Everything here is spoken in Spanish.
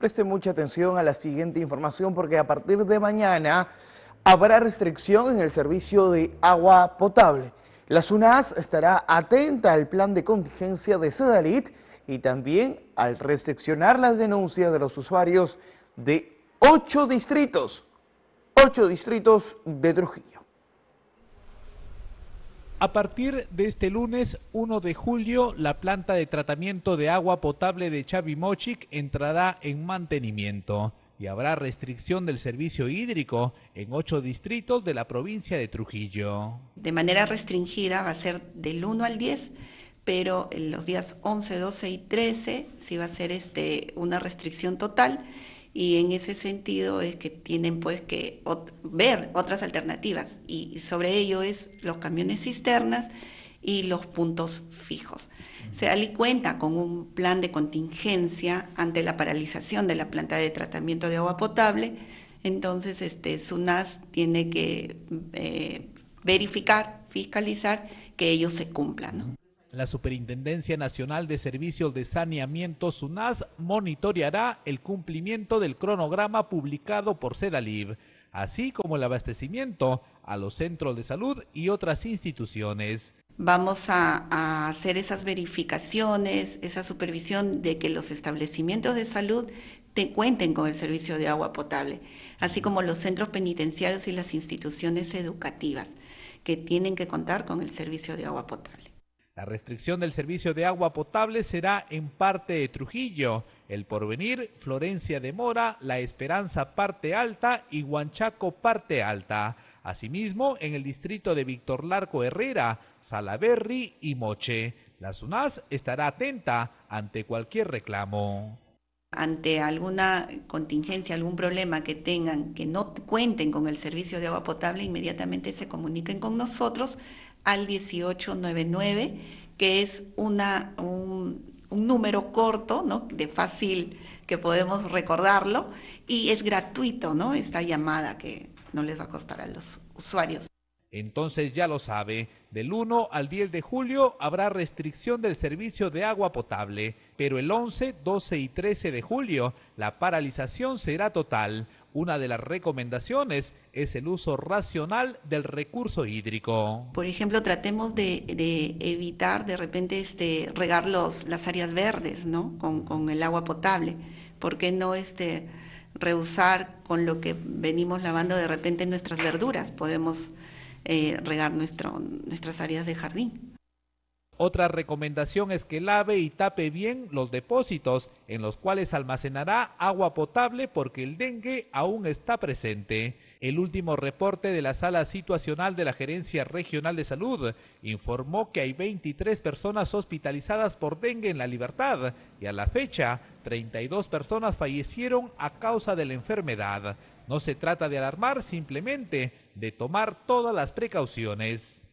Preste mucha atención a la siguiente información porque a partir de mañana habrá restricción en el servicio de agua potable. La SUNAS estará atenta al plan de contingencia de Sedalit y también al restriccionar las denuncias de los usuarios de ocho distritos, ocho distritos de Trujillo. A partir de este lunes 1 de julio, la planta de tratamiento de agua potable de Chavimochic entrará en mantenimiento y habrá restricción del servicio hídrico en ocho distritos de la provincia de Trujillo. De manera restringida va a ser del 1 al 10, pero en los días 11, 12 y 13 sí va a ser este, una restricción total y en ese sentido es que tienen pues que ver otras alternativas y sobre ello es los camiones cisternas y los puntos fijos. Ali cuenta con un plan de contingencia ante la paralización de la planta de tratamiento de agua potable, entonces este SUNAS tiene que eh, verificar, fiscalizar que ellos se cumplan, la Superintendencia Nacional de Servicios de Saneamiento SUNAS monitoreará el cumplimiento del cronograma publicado por CEDALIB, así como el abastecimiento a los centros de salud y otras instituciones. Vamos a, hacer esas verificaciones, esa supervisión de que los establecimientos de salud cuenten con el servicio de agua potable, así como los centros penitenciarios y las instituciones educativas que tienen que contar con el servicio de agua potable. La restricción del servicio de agua potable será en parte de Trujillo, El Porvenir, Florencia de Mora, La Esperanza parte alta y Huanchaco parte alta. Asimismo, en el distrito de Víctor Larco Herrera, Salaberry y Moche. La SUNAS estará atenta ante cualquier reclamo ante alguna contingencia, algún problema que tengan, que no cuenten con el servicio de agua potable, inmediatamente se comuniquen con nosotros al 1899, que es una, un, número corto, ¿no? de fácil que podemos recordarlo, y es gratuito ¿no? esta llamada que no les va a costar a los usuarios. Entonces ya lo sabe, del 1 al 10 de julio habrá restricción del servicio de agua potable, pero el 11, 12 y 13 de julio la paralización será total una de las recomendaciones es el uso racional del recurso hídrico. Por ejemplo, tratemos de, evitar de repente este, regar las áreas verdes con, el agua potable. ¿Por qué no este, rehusar con lo que venimos lavando de repente nuestras verduras? Podemos eh, regar nuestro, nuestras áreas de jardín. Otra recomendación es que lave y tape bien los depósitos en los cuales almacenará agua potable porque el dengue aún está presente. El último reporte de la sala situacional de la Gerencia Regional de Salud informó que hay 23 personas hospitalizadas por dengue en la libertad y a la fecha 32 personas fallecieron a causa de la enfermedad. No se trata de alarmar, simplemente de tomar todas las precauciones.